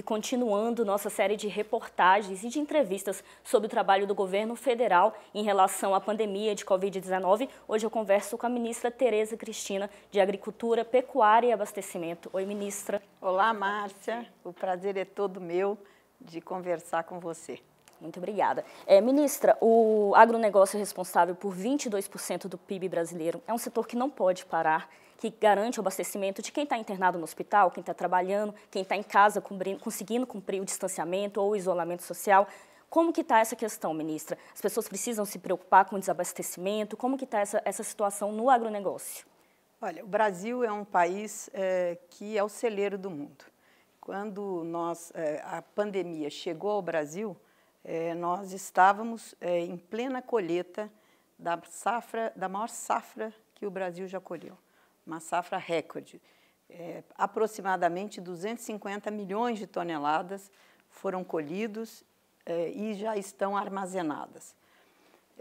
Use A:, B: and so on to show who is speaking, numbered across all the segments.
A: e continuando nossa série de reportagens e de entrevistas sobre o trabalho do governo federal em relação à pandemia de Covid-19, hoje eu converso com a ministra Tereza Cristina de Agricultura, Pecuária e Abastecimento. Oi, ministra. Olá, Márcia. O prazer é todo meu de conversar com você. Muito obrigada. É, ministra, o agronegócio é responsável por 22% do PIB brasileiro. É um setor que não pode parar, que garante o abastecimento de quem está internado no hospital, quem está trabalhando, quem está em casa conseguindo cumprir o distanciamento ou o isolamento social. Como que está essa questão, ministra? As pessoas precisam se preocupar com o desabastecimento? Como que está essa, essa situação no agronegócio? Olha, o Brasil é um país é, que é o celeiro do mundo. Quando
B: nós, é, a pandemia chegou ao Brasil, é, nós estávamos é, em plena colheita da safra, da maior safra que o Brasil já colheu, uma safra recorde. É, aproximadamente 250 milhões de toneladas foram colhidos é, e já estão armazenadas.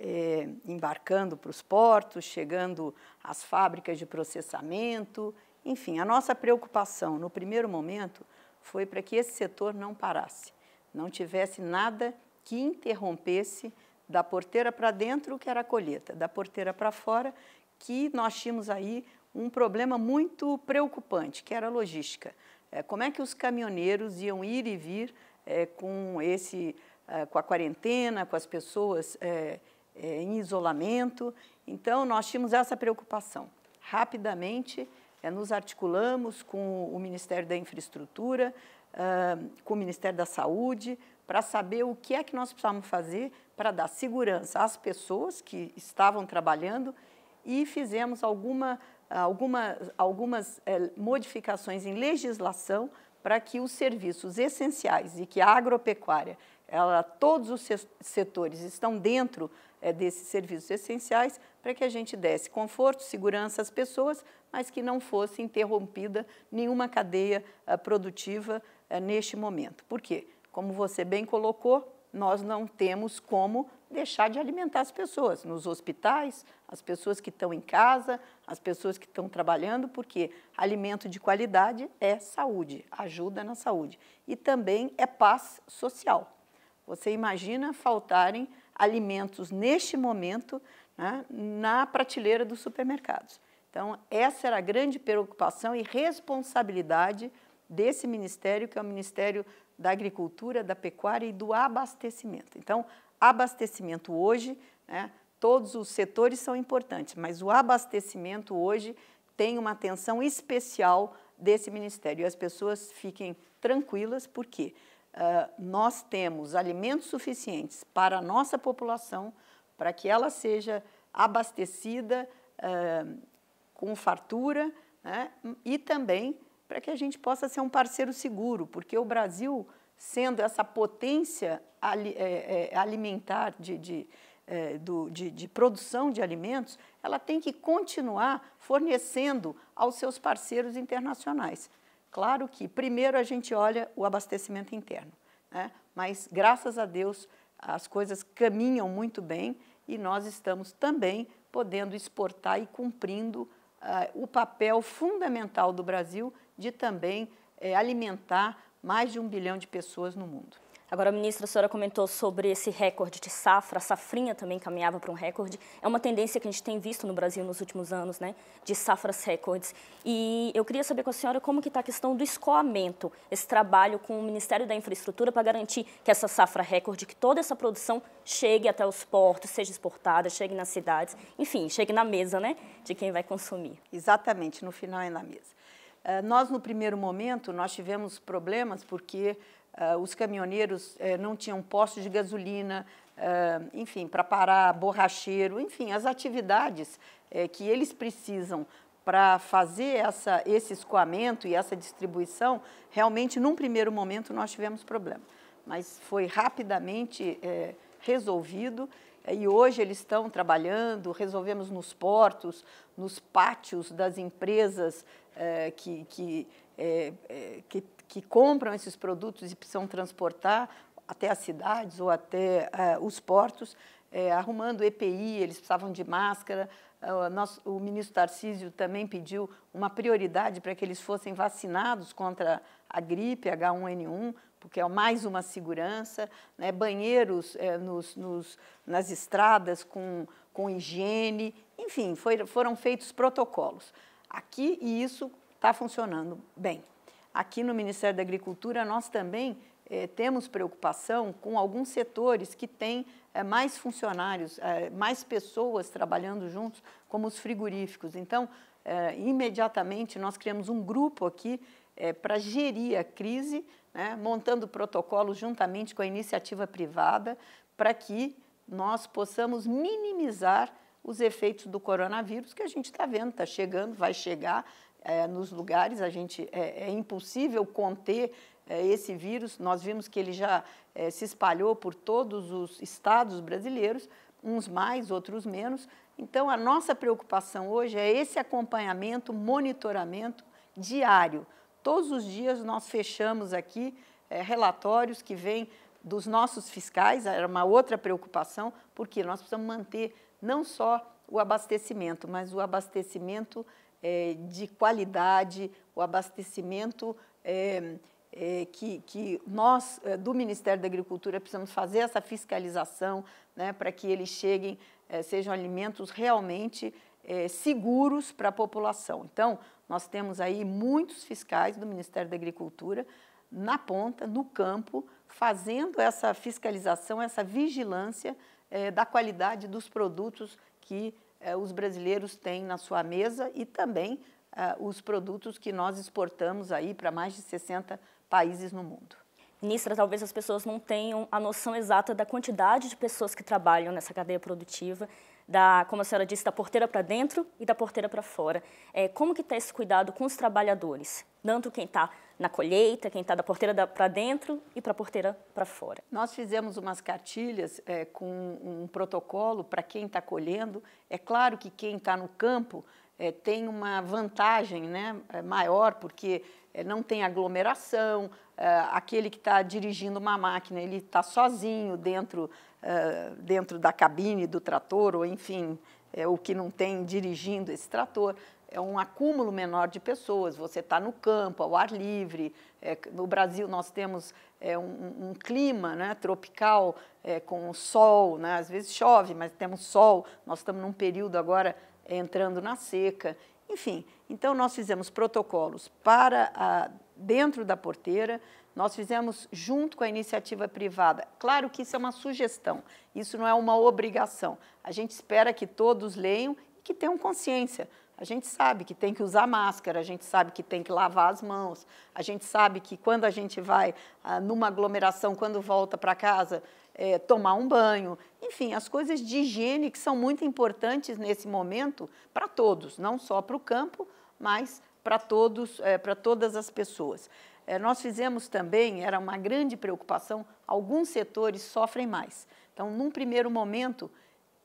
B: É, embarcando para os portos, chegando às fábricas de processamento. Enfim, a nossa preocupação no primeiro momento foi para que esse setor não parasse, não tivesse nada que interrompesse da porteira para dentro, que era a colheita, da porteira para fora, que nós tínhamos aí um problema muito preocupante, que era a logística. É, como é que os caminhoneiros iam ir e vir é, com, esse, é, com a quarentena, com as pessoas é, é, em isolamento? Então, nós tínhamos essa preocupação. Rapidamente, é, nos articulamos com o Ministério da Infraestrutura, ah, com o Ministério da Saúde, para saber o que é que nós precisávamos fazer para dar segurança às pessoas que estavam trabalhando e fizemos alguma, alguma, algumas é, modificações em legislação para que os serviços essenciais e que a agropecuária, ela, todos os setores estão dentro é, desses serviços essenciais, para que a gente desse conforto, segurança às pessoas, mas que não fosse interrompida nenhuma cadeia é, produtiva é, neste momento. Por quê? Como você bem colocou, nós não temos como deixar de alimentar as pessoas, nos hospitais, as pessoas que estão em casa, as pessoas que estão trabalhando, porque alimento de qualidade é saúde, ajuda na saúde. E também é paz social. Você imagina faltarem alimentos neste momento né, na prateleira dos supermercados. Então, essa era a grande preocupação e responsabilidade desse ministério, que é o Ministério da agricultura, da pecuária e do abastecimento. Então, abastecimento hoje, né, todos os setores são importantes, mas o abastecimento hoje tem uma atenção especial desse ministério. E as pessoas fiquem tranquilas, porque uh, nós temos alimentos suficientes para a nossa população, para que ela seja abastecida uh, com fartura né, e também para que a gente possa ser um parceiro seguro, porque o Brasil, sendo essa potência é, é, alimentar de, de é, de, de, produção de alimentos, ela tem que continuar fornecendo aos seus parceiros internacionais. Claro que primeiro a gente olha o abastecimento interno, né? mas graças a Deus as coisas caminham muito bem e nós estamos também podendo exportar e cumprindo uh, o papel fundamental do Brasil de também é, alimentar mais
A: de um bilhão de pessoas no mundo. Agora, ministra, a senhora comentou sobre esse recorde de safra, a safrinha também caminhava para um recorde. É uma tendência que a gente tem visto no Brasil nos últimos anos, né, de safras recordes. E eu queria saber com a senhora como que está a questão do escoamento, esse trabalho com o Ministério da Infraestrutura para garantir que essa safra recorde, que toda essa produção chegue até os portos, seja exportada, chegue nas cidades, enfim, chegue na mesa, né, de quem vai consumir. Exatamente, no final é na mesa. Eh, nós, no primeiro momento, nós tivemos problemas
B: porque uh, os caminhoneiros uh, não tinham postos de gasolina, enfim, para parar, borracheiro, enfim, as atividades que eles precisam para fazer essa, esse escoamento e essa distribuição, realmente, num primeiro momento, nós tivemos problema. Mas foi rapidamente resolvido e hoje eles estão trabalhando, resolvemos nos portos, nos pátios das empresas é, que, que, é, que, que, compram esses produtos e precisam transportar até as cidades ou até é, os portos, arrumando EPI, eles precisavam de máscara. O, nosso, o ministro Tarcísio também pediu uma prioridade para que eles fossem vacinados contra a gripe H1N1, porque é mais uma segurança, né? banheiros é, nos, nos, nas estradas com, com higiene, enfim, foi, foram feitos protocolos. Aqui, e isso está funcionando bem. Aqui no Ministério da Agricultura, nós também é, temos preocupação com alguns setores que têm é, mais funcionários, é, mais pessoas trabalhando juntos, como os frigoríficos. Então, imediatamente, nós criamos um grupo aqui é, para gerir a crise, né, montando protocolos juntamente com a iniciativa privada, para que nós possamos minimizar os efeitos do coronavírus que a gente está vendo, está chegando, vai chegar é, nos lugares, a gente é, é impossível conter é, esse vírus. Nós vimos que ele já é, se espalhou por todos os estados brasileiros, uns mais, outros menos. Então, a nossa preocupação hoje é esse acompanhamento, monitoramento diário Todos os dias nós fechamos aqui é, relatórios que vêm dos nossos fiscais, era uma outra preocupação, porque nós precisamos manter não só o abastecimento, mas o abastecimento é, de qualidade, o abastecimento é, é, que, que, nós, é, do Ministério da Agricultura, precisamos fazer essa fiscalização né, para que eles cheguem, é, sejam alimentos realmente é, seguros para a população. Então, nós temos aí muitos fiscais do Ministério da Agricultura na ponta, no campo, fazendo essa fiscalização, essa vigilância eh, da qualidade dos produtos que eh, os brasileiros têm na sua mesa e também
A: eh, os produtos que nós exportamos aí para mais de 60 países no mundo. Ministra, talvez as pessoas não tenham a noção exata da quantidade de pessoas que trabalham nessa cadeia produtiva, da, como a senhora disse, da porteira para dentro e da porteira para fora. É, como que está esse cuidado com os trabalhadores? Tanto quem está na colheita, quem está da porteira para dentro e para a porteira para fora. Nós fizemos umas cartilhas é, com um
B: protocolo para quem está colhendo. É claro que quem está no campo é, tem uma vantagem né, é, maior, porque é, não tem aglomeração, é, aquele que está dirigindo uma máquina, ele está sozinho dentro eh, dentro da cabine do trator, ou enfim, é, o que não tem dirigindo esse trator. É um acúmulo menor de pessoas, você está no campo, ao ar livre. É, no Brasil, nós temos é, um, um, clima né, tropical é, com sol, né, às vezes chove, mas temos sol. Nós estamos num período agora entrando na seca. Enfim, então nós fizemos protocolos para a, dentro da porteira, nós fizemos junto com a iniciativa privada. Claro que isso é uma sugestão, isso não é uma obrigação. A gente espera que todos leiam e que tenham consciência. A gente sabe que tem que usar máscara, a gente sabe que tem que lavar as mãos, a gente sabe que quando a gente vai ah, numa aglomeração, quando volta para casa, é, tomar um banho. Enfim, as coisas de higiene que são muito importantes nesse momento para todos, não só para o campo, mas para todos, é, para todas as pessoas. É, nós fizemos também, era uma grande preocupação, alguns setores sofrem mais. Então, num primeiro momento,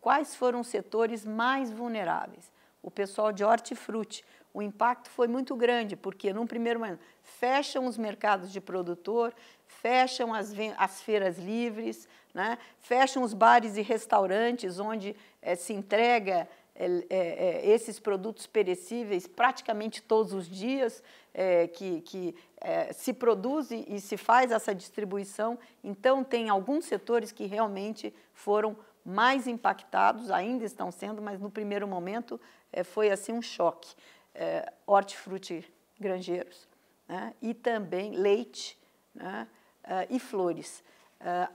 B: quais foram os setores mais vulneráveis? O pessoal de hortifruti. O impacto foi muito grande, porque, num primeiro momento, fecham os mercados de produtor, fecham as, as feiras livres, né? fecham os bares e restaurantes onde é, se entrega é, é, é, esses produtos perecíveis praticamente todos os dias é, que, que é, se produz e se faz essa distribuição. Então, tem alguns setores que realmente foram mais impactados, ainda estão sendo, mas no primeiro momento é, foi assim um choque. É, hortifruti granjeiros, né? e também leite né? e flores.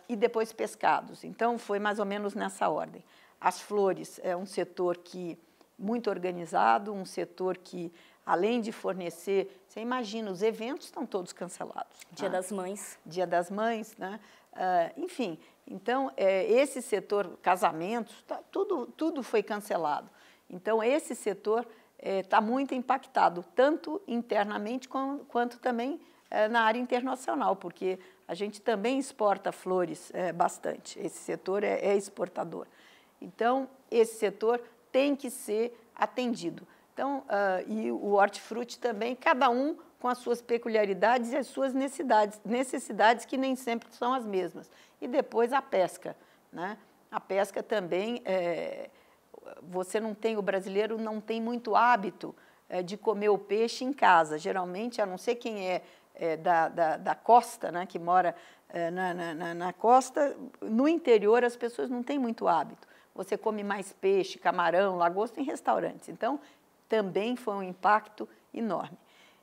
B: e depois pescados. Então, foi mais ou menos nessa ordem. As flores é um setor que muito organizado, um setor que além de fornecer, você imagina, os eventos estão todos cancelados. Dia ah. das Mães. Dia das Mães, né? Uh, enfim, então é, esse setor, casamentos, tá, tudo, tudo foi cancelado. Então esse setor está é, tá muito impactado, tanto internamente com, quanto também é, na área internacional, porque a gente também exporta flores é, bastante. Esse setor é, é exportador. Então, esse setor tem que ser atendido. Então, uh, e o hortifruti também, cada um com as suas peculiaridades e as suas necessidades, necessidades que nem sempre são as mesmas. E depois a pesca. Né? A pesca também, é, você não tem, o brasileiro não tem muito hábito é, de comer o peixe em casa. Geralmente, a não ser quem é, é da, da, da, costa, né, que mora é, na, na, na costa, no interior as pessoas não têm muito hábito você come mais peixe, camarão, lagosta em restaurantes. Então, também foi um impacto enorme.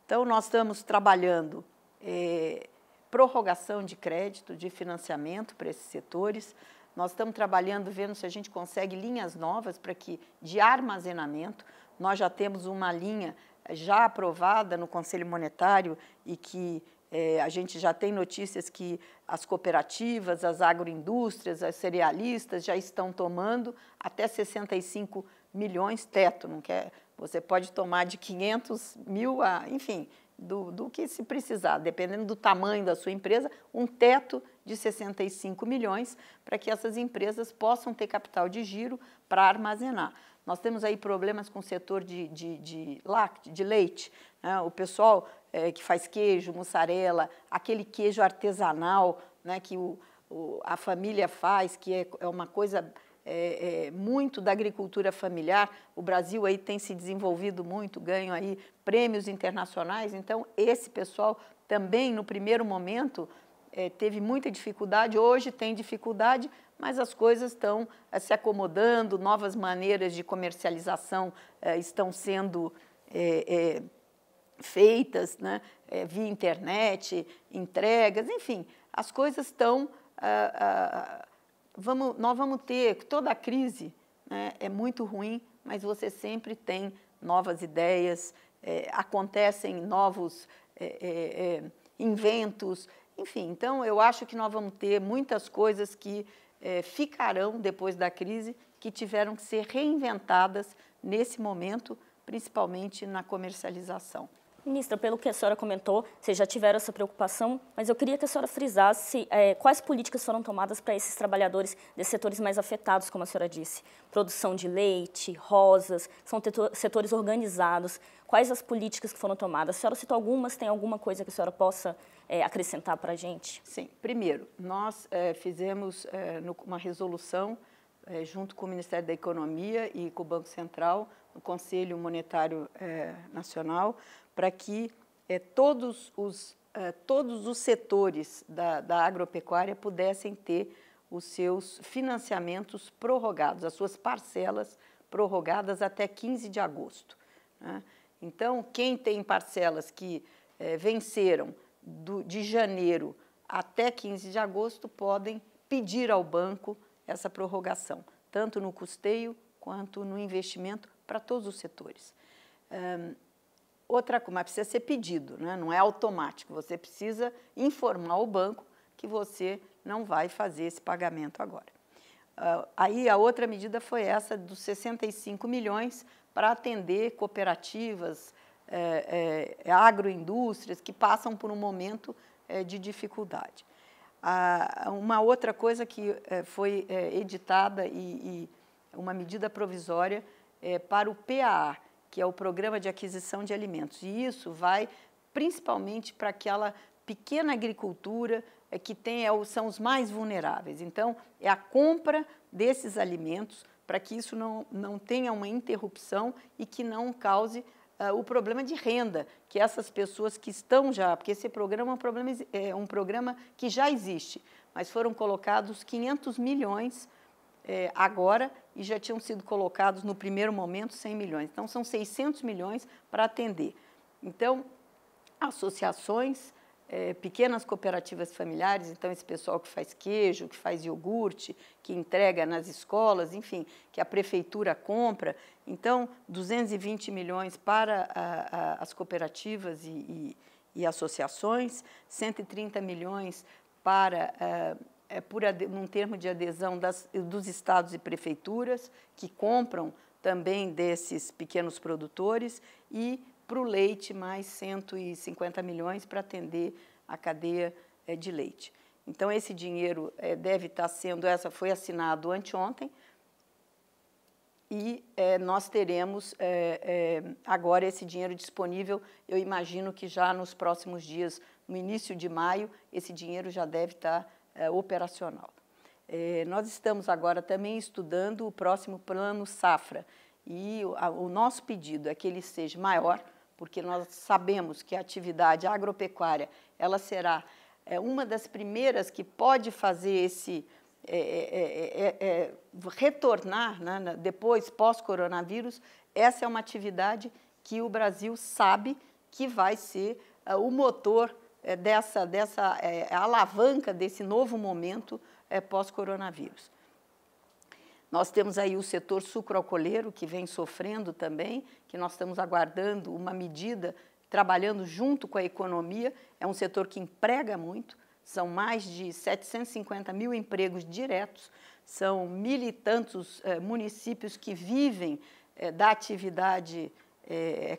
B: Então, nós estamos trabalhando é, prorrogação de crédito, de financiamento para esses setores. Nós estamos trabalhando, vendo se a gente consegue linhas novas para que de armazenamento. Nós já temos uma linha já aprovada no Conselho Monetário e que é, a gente já tem notícias que as cooperativas, as agroindústrias, as cerealistas já estão tomando até 65 milhões teto, não quer? Você pode tomar de 500 mil a, enfim, do, do que se precisar, dependendo do tamanho da sua empresa, um teto de 65 milhões para que essas empresas possam ter capital de giro para armazenar. Nós temos aí problemas com o setor de, de, de, lácte, de leite. Né? O pessoal é, que faz queijo, mussarela, aquele queijo artesanal né, que o, o, a família faz, que é, é uma coisa é, é, muito da agricultura familiar. O Brasil aí tem se desenvolvido muito, ganho aí prêmios internacionais. Então, esse pessoal também, no primeiro momento, é, teve muita dificuldade, hoje tem dificuldade, mas as coisas estão eh, se acomodando, novas maneiras de comercialização eh, estão sendo eh, feitas né, eh, via internet, entregas, enfim, as coisas estão. Ah, ah, vamos, nós vamos ter toda a crise né, é muito ruim, mas você sempre tem novas ideias, é, acontecem novos é, é, inventos, enfim. Então, eu acho que nós vamos ter muitas coisas que ficarão depois da crise, que tiveram que ser reinventadas nesse momento, principalmente na comercialização.
A: Ministra, pelo que a senhora comentou, vocês já tiveram essa preocupação, mas eu queria que a senhora frisasse é, quais políticas foram tomadas para esses trabalhadores desses setores mais afetados, como a senhora disse. Produção de leite, rosas, são setores organizados. Quais as políticas que foram tomadas? A senhora citou algumas, tem alguma coisa que a senhora possa é, acrescentar para a gente? Sim, primeiro, nós é, fizemos é, no, uma resolução é, junto
B: com o Ministério da Economia e com o Banco Central, o Conselho Monetário é, Nacional, para que é, todos, os, é, todos os setores da, da agropecuária pudessem ter os seus financiamentos prorrogados, as suas parcelas prorrogadas até 15 de agosto. Né? Então, quem tem parcelas que é, venceram do, de janeiro até 15 de agosto podem pedir ao banco essa prorrogação, tanto no custeio quanto no investimento para todos os setores outra coisa, mas precisa ser pedido, né? não é automático. Você precisa informar o banco que você não vai fazer esse pagamento agora. Uh, aí a outra medida foi essa dos 65 milhões para atender cooperativas, é, é, agroindústrias que passam por um momento é, de dificuldade. Ah, uma outra coisa que foi editada e, e, uma medida provisória para o PAA, que é o Programa de Aquisição de Alimentos. E isso vai principalmente para aquela pequena agricultura eh, que tem, é são os mais vulneráveis. Então, é a compra desses alimentos para que isso não, não tenha uma interrupção e que não cause uh, o problema de renda, que essas pessoas que estão já, porque esse programa é um, programa, é um programa que já existe, mas foram colocados 500 milhões é, agora e já tinham sido colocados no primeiro momento 100 milhões. Então, são 600 milhões para atender. Então, associações, é, pequenas cooperativas familiares, então esse pessoal que faz queijo, que faz iogurte, que entrega nas escolas, enfim, que a prefeitura compra. Então, 220 milhões para a, a, as cooperativas e, e, e, associações, 130 milhões para... Eh, é, por num termo de adesão das, dos estados e prefeituras que compram também desses pequenos produtores e para o leite mais 150 milhões para atender a cadeia é, de leite. Então esse dinheiro é, deve estar tá sendo essa foi assinado anteontem e é, nós teremos é, é, agora esse dinheiro disponível. Eu imagino que já nos próximos dias, no início de maio, esse dinheiro já deve estar tá é, operacional. É, nós estamos agora também estudando o próximo plano Safra e o, a, o nosso pedido é que ele seja maior, porque nós sabemos que a atividade agropecuária ela será é, uma das primeiras que pode fazer esse é, é, é retornar né, depois pós coronavírus. Essa é uma atividade que o Brasil sabe que vai ser o motor é, dessa, dessa é, é alavanca desse novo momento é, pós-coronavírus. Nós temos aí o setor sucroalcooleiro, que vem sofrendo também, que nós estamos aguardando uma medida, trabalhando junto com a economia. É um setor que emprega muito, são mais de 750 mil empregos diretos, são mil e tantos é, municípios que vivem é, da atividade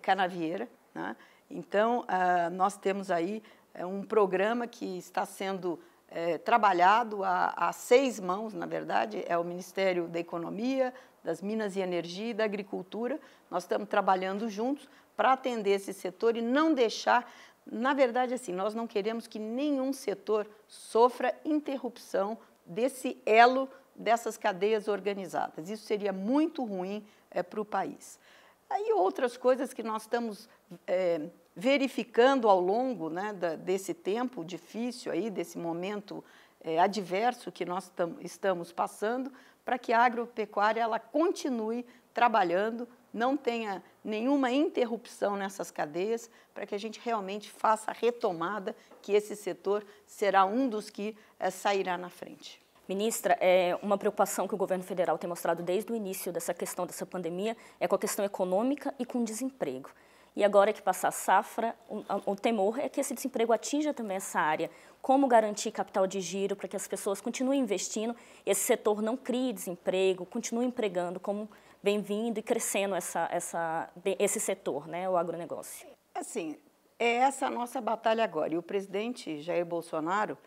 B: canavieira. Né? Então, ah, nós temos aí é um programa que está sendo é, trabalhado a, a, seis mãos, na verdade, é o Ministério da Economia, das Minas e Energia e da Agricultura. Nós estamos trabalhando juntos para atender esse setor e não deixar, na verdade, assim, nós não queremos que nenhum setor sofra interrupção desse elo dessas cadeias organizadas. Isso seria muito ruim é, para o país. Aí outras coisas que nós estamos é, verificando ao longo né, da, desse tempo difícil, aí, desse momento é, adverso que nós estamos passando, para que a agropecuária ela continue trabalhando, não tenha nenhuma interrupção nessas cadeias, para que a gente realmente faça a retomada, que esse setor será um
A: dos que é, sairá na frente. Ministra, é uma preocupação que o governo federal tem mostrado desde o início dessa questão dessa pandemia é com a questão econômica e com o desemprego. E agora que passar a safra, o, o temor é que esse desemprego atinja também essa área. Como garantir capital de giro para que as pessoas continuem investindo, esse setor não crie desemprego, continue empregando como bem-vindo e crescendo essa, essa, esse setor, né, o agronegócio?
B: Assim, é essa a nossa batalha agora. E o presidente Jair Bolsonaro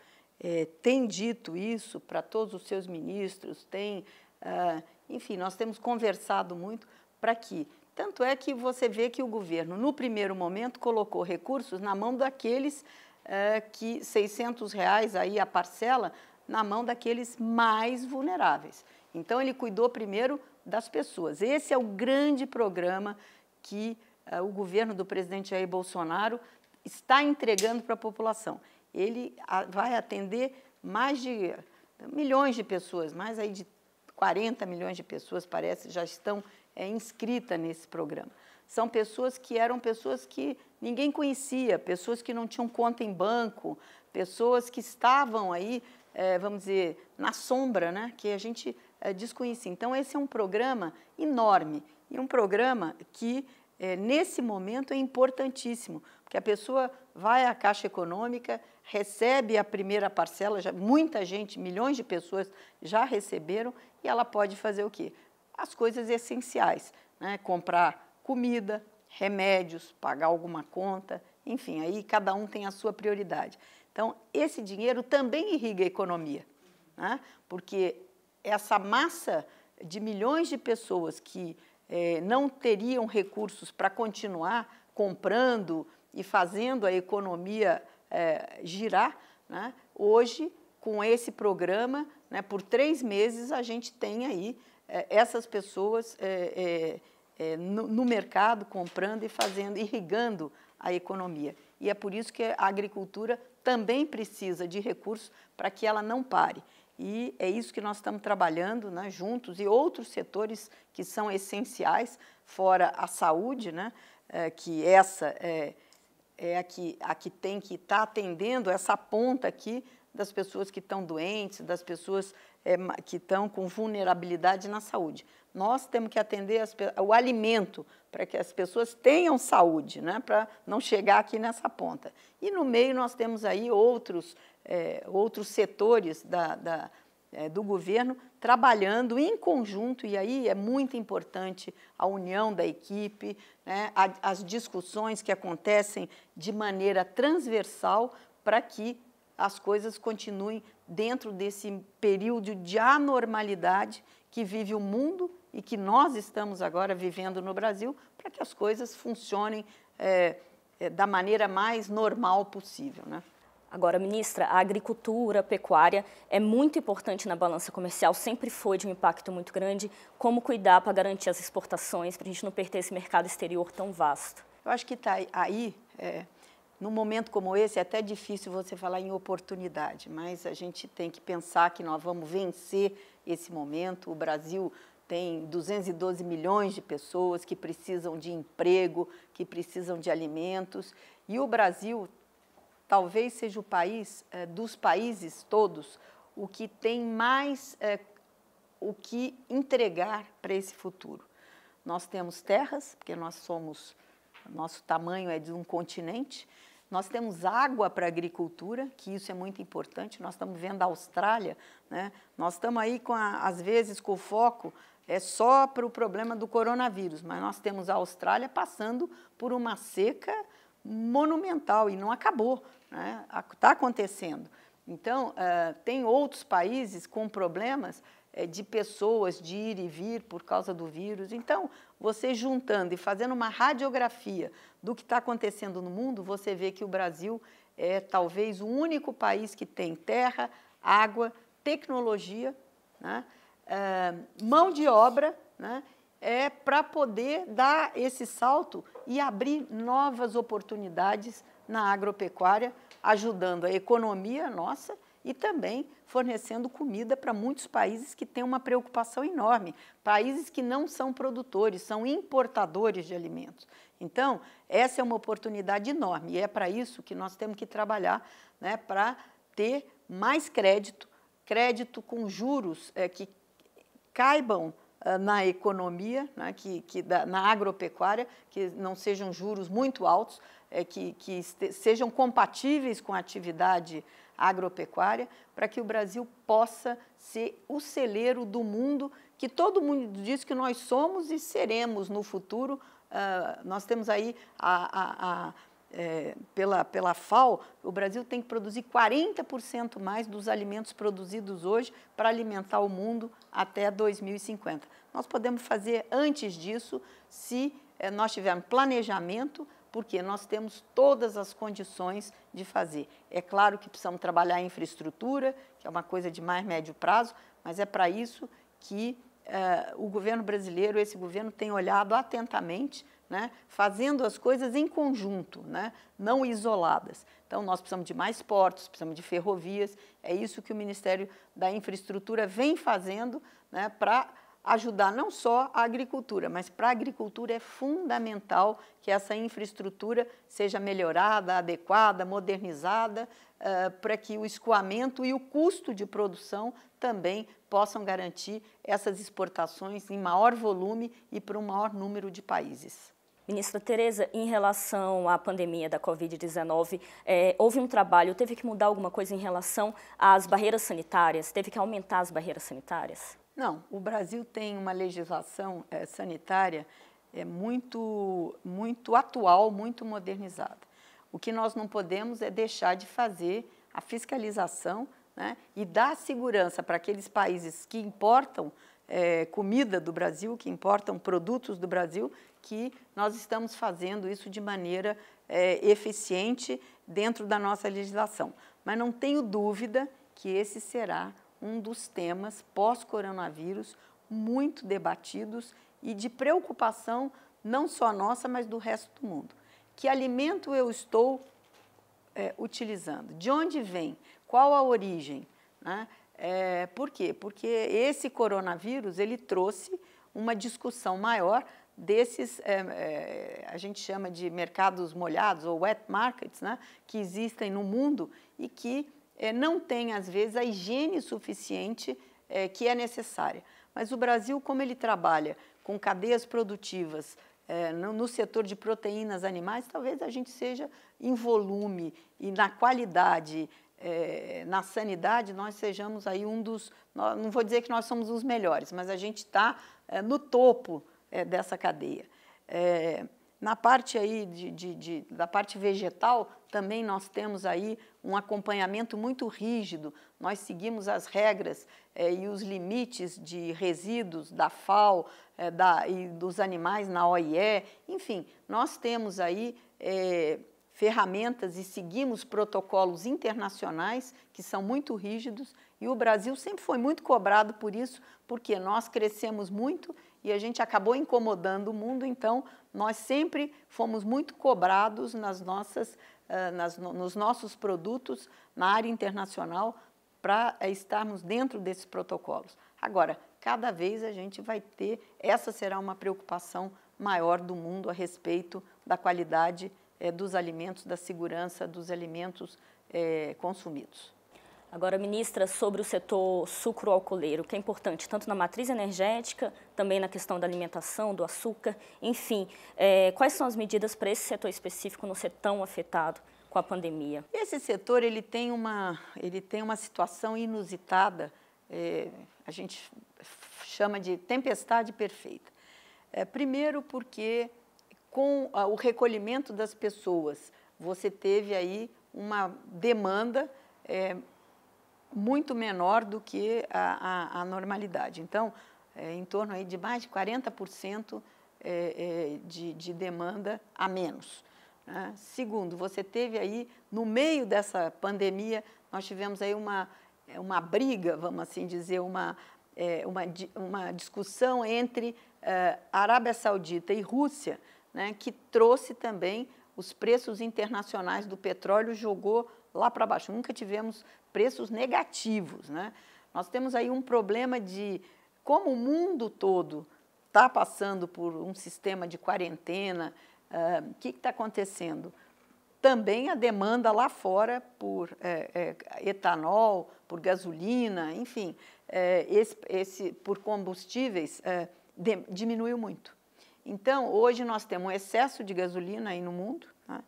B: é, tem dito isso para todos os seus ministros, tem, ah, enfim, nós temos conversado muito para que tanto é que você vê que o governo, no primeiro momento, colocou recursos na mão daqueles é, que 600 reais aí a parcela na mão daqueles mais vulneráveis. Então ele cuidou primeiro das pessoas. Esse é o grande programa que é, o governo do presidente Jair Bolsonaro está entregando para a população. Ele a, vai atender mais de eh, milhões de pessoas, mais aí de 40 milhões de pessoas parece já estão é, inscrita nesse programa. São pessoas que eram pessoas que ninguém conhecia, pessoas que não tinham conta em banco, pessoas que estavam aí, é, vamos dizer, na sombra, né? que a gente é, desconhecia. Então, esse é um programa enorme e um programa que, é, nesse momento, é importantíssimo, porque a pessoa vai à Caixa Econômica, recebe a primeira parcela, já, muita gente, milhões de pessoas já receberam, e ela pode fazer o quê? as coisas essenciais, né? comprar comida, remédios, pagar alguma conta, enfim, aí cada um tem a sua prioridade. Então, esse dinheiro também irriga a economia, né? porque essa massa de milhões de pessoas que eh, não teriam recursos para continuar comprando e fazendo a economia eh, girar, né? hoje, com esse programa, né? Por três meses a gente tem aí é, essas pessoas é, é, é, no, no mercado comprando e fazendo, irrigando a economia. E é por isso que a agricultura também precisa de recursos para que ela não pare. E é isso que nós estamos trabalhando né, juntos e outros setores que são essenciais, fora a saúde, né, é, que essa é, é a, que, a que tem que estar tá atendendo essa ponta aqui das pessoas que estão doentes, das pessoas é, que estão com vulnerabilidade na saúde. Nós temos que atender as, o alimento para que as pessoas tenham saúde, né, para não chegar aqui nessa ponta. E no meio nós temos aí outros, é, outros setores da, da é, do governo trabalhando em conjunto, e aí é muito importante a união da equipe, né, a, as discussões que acontecem de maneira transversal para que as coisas continuem dentro desse período de anormalidade que vive o mundo e que nós estamos agora vivendo no Brasil, para que as coisas funcionem é,
A: é, da maneira mais normal possível. Né? Agora, ministra, a agricultura, a pecuária é muito importante na balança comercial, sempre foi de um impacto muito grande. Como cuidar para garantir as exportações, para a gente não perder esse mercado exterior tão vasto? Eu acho que está aí é, num momento como esse, é até difícil você falar em oportunidade,
B: mas a gente tem que pensar que nós vamos vencer esse momento. O Brasil tem 212 milhões de pessoas que precisam de emprego, que precisam de alimentos, e o Brasil talvez seja o país eh, dos países todos o que tem mais eh, o que entregar para esse futuro. Nós temos terras, porque nós somos, nosso tamanho é de um continente, nós temos água para a agricultura, que isso é muito importante. Nós estamos vendo a Austrália, né? nós estamos aí, com a, às vezes, com o foco é só para o problema do coronavírus, mas nós temos a Austrália passando por uma seca monumental e não acabou, está né? Tá acontecendo. Então, uh, tem outros países com problemas eh, de pessoas de ir e vir por causa do vírus. Então, você juntando e fazendo uma radiografia do que está acontecendo no mundo, você vê que o Brasil é talvez o único país que tem terra, água, tecnologia, né? é, mão de obra, né? é, para poder dar esse salto e abrir novas oportunidades na agropecuária, ajudando a economia nossa e também fornecendo comida para muitos países que têm uma preocupação enorme, países que não são produtores, são importadores de alimentos. Então, essa é uma oportunidade enorme e é para isso que nós temos que trabalhar né, para ter mais crédito, crédito com juros é, que caibam eh, na economia, né, que, que da, na agropecuária, que não sejam juros muito altos, é, que, que este, sejam compatíveis com a atividade agropecuária, para que o Brasil possa ser o celeiro do mundo que todo mundo diz que nós somos e seremos no futuro. Uh, nós temos aí a, a, a é, pela, pela FAO, o Brasil tem que produzir 40% mais dos alimentos produzidos hoje para alimentar o mundo até 2050. Nós podemos fazer antes disso se é, nós tivermos planejamento, porque nós temos todas as condições de fazer. É claro que precisamos trabalhar a infraestrutura, que é uma coisa de mais médio prazo, mas é para isso que uh, o governo brasileiro, esse governo, tem olhado atentamente, né, fazendo as coisas em conjunto, né, não isoladas. Então, nós precisamos de mais portos, precisamos de ferrovias, é isso que o Ministério da Infraestrutura vem fazendo né, para ajudar não só a agricultura, mas para a agricultura é fundamental que essa infraestrutura seja melhorada, adequada, modernizada, uh, para que o escoamento e o custo de produção também possam garantir essas exportações em maior volume e para um maior número de
A: países. Ministra Tereza, em relação à pandemia da Covid-19, é, eh, houve um trabalho, teve que mudar alguma coisa em relação às barreiras sanitárias? Teve que aumentar as barreiras sanitárias?
B: Não, o Brasil tem uma legislação é, sanitária é muito, muito atual, muito modernizada. O que nós não podemos é deixar de fazer a fiscalização né, e dar segurança para aqueles países que importam é, comida do Brasil, que importam produtos do Brasil, que nós estamos fazendo isso de maneira é, eficiente dentro da nossa legislação. Mas não tenho dúvida que esse será um dos temas pós-coronavírus muito debatidos e de preocupação não só nossa, mas do resto do mundo. Que alimento eu estou é, utilizando? De onde vem? Qual a origem? Né? É, por quê? Porque esse coronavírus ele trouxe uma discussão maior desses, é, é, a gente chama de mercados molhados ou wet markets, né, que existem no mundo e que é, não tem, às vezes, a higiene suficiente é, que é necessária. Mas o Brasil, como ele trabalha com cadeias produtivas é, no, no, setor de proteínas animais, talvez a gente seja em volume e na qualidade, na sanidade, nós sejamos aí um dos. Não vou dizer que nós somos os melhores, mas a gente está no topo dessa cadeia. na parte aí de, de, de, da parte vegetal, também nós temos aí um acompanhamento muito rígido. Nós seguimos as regras eh, e os limites de resíduos da FAO eh, da, e dos animais na OIE. Enfim, nós temos aí eh, ferramentas e seguimos protocolos internacionais que são muito rígidos e o Brasil sempre foi muito cobrado por isso, porque nós crescemos muito e a gente acabou incomodando o mundo, então nós sempre fomos muito cobrados nas nossas eh, nas, nos nossos produtos na área internacional para eh, estarmos dentro desses protocolos. Agora, cada vez a gente vai ter, essa será uma preocupação maior do mundo a respeito da qualidade
A: é, dos alimentos, da segurança dos alimentos é, consumidos. Agora, ministra, sobre o setor sucro-alcooleiro, que é importante tanto na matriz energética, também na questão da alimentação, do açúcar, enfim, é, quais são as medidas para esse setor específico não ser tão afetado com a pandemia? Esse setor ele tem uma, ele tem uma
B: situação inusitada, é, a gente chama de tempestade perfeita. É, primeiro, porque com a, o recolhimento das pessoas, você teve aí uma demanda é, muito menor do que a, a, a normalidade. Então, é, em torno aí de mais de 40% é, é, de, de, demanda a menos. Né? Segundo, você teve aí, no meio dessa pandemia, nós tivemos aí uma, é, uma briga, vamos assim dizer, uma, é, uma, uma discussão entre é, Arábia Saudita e Rússia, né, que trouxe também os preços internacionais do petróleo, jogou lá para baixo. Nunca tivemos preços negativos. Né? Nós temos aí um problema de como o mundo todo está passando por um sistema de quarentena, o uh, que está acontecendo? Também a demanda lá fora por é, é, etanol, por gasolina, enfim, é, esse, esse, por combustíveis é, de, diminuiu muito. Então, hoje nós temos um excesso de gasolina aí no mundo, né?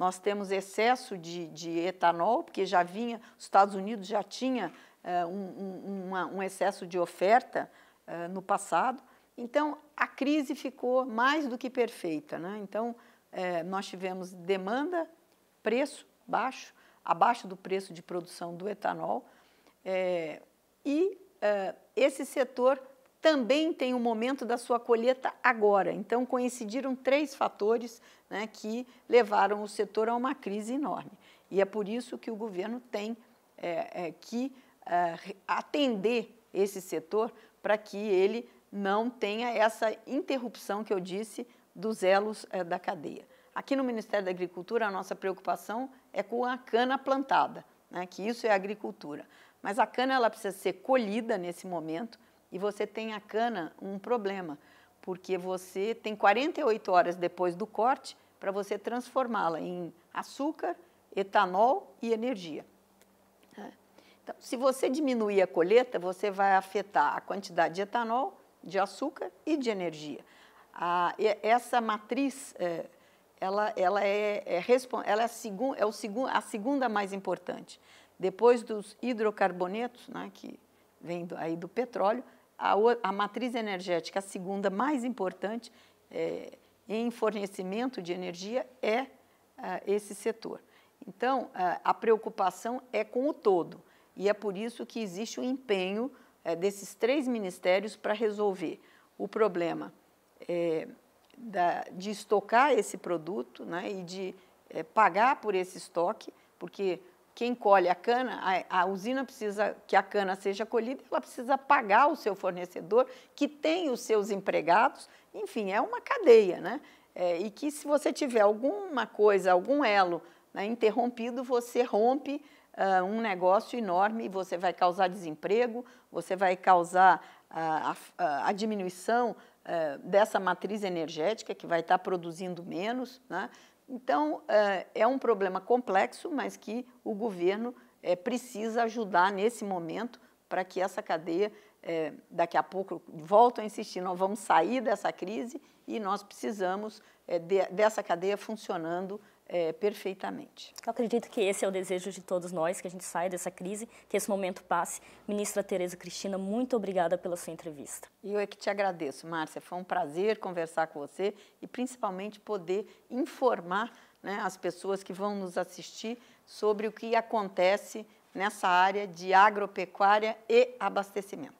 B: Nós temos excesso de, de etanol, porque já vinha, os Estados Unidos já tinha eh, um, um, uma, um, excesso de oferta eh, no passado. Então, a crise ficou mais do que perfeita. Né? Então, eh, nós tivemos demanda, preço baixo, abaixo do preço de produção do etanol, e esse setor também tem o momento da sua colheita agora. Então, coincidiram três fatores né, que levaram o setor a uma crise enorme. E é por isso que o governo tem é, é, que é, atender esse setor para que ele não tenha essa interrupção que eu disse dos elos é, da cadeia. Aqui no Ministério da Agricultura, a nossa preocupação é com a cana plantada, né, que isso é agricultura. Mas a cana ela precisa ser colhida nesse momento, e você tem a cana um problema, porque você tem 48 horas depois do corte para você transformá-la em açúcar, etanol e energia. É. Então, se você diminuir a colheita, você vai afetar a quantidade de etanol, de açúcar e de energia. A, essa matriz, é, ela, ela é, é, ela é, a, segun, é o segun, a segunda mais importante. Depois dos hidrocarbonetos, né, que vem do, aí do petróleo, a, a matriz energética, a segunda mais importante é, em fornecimento de energia, é ah, esse setor. Então, ah, a preocupação é com o todo. E é por isso que existe o empenho é, desses três ministérios para resolver o problema é, da, de estocar esse produto né, e de é, pagar por esse estoque, porque quem colhe a cana, a, a, usina precisa que a cana seja colhida, ela precisa pagar o seu fornecedor, que tem os seus empregados, enfim, é uma cadeia, né? É, e que se você tiver alguma coisa, algum elo né, interrompido, você rompe uh, um negócio enorme você vai causar desemprego, você vai causar uh, a, a, diminuição uh, dessa matriz energética que vai estar produzindo menos, né? Então, eh, é um problema complexo, mas que o governo eh, precisa ajudar nesse momento para que essa cadeia, eh, daqui a pouco, volto a insistir, nós vamos sair dessa crise e nós precisamos dessa cadeia funcionando
A: é, perfeitamente. Eu acredito que esse é o desejo de todos nós, que a gente saia dessa crise, que esse momento passe. Ministra Tereza Cristina, muito obrigada pela sua entrevista.
B: Eu é que te agradeço, Márcia. Foi um prazer conversar com você e principalmente poder informar né, as pessoas que vão nos assistir sobre o que acontece nessa área de agropecuária e abastecimento.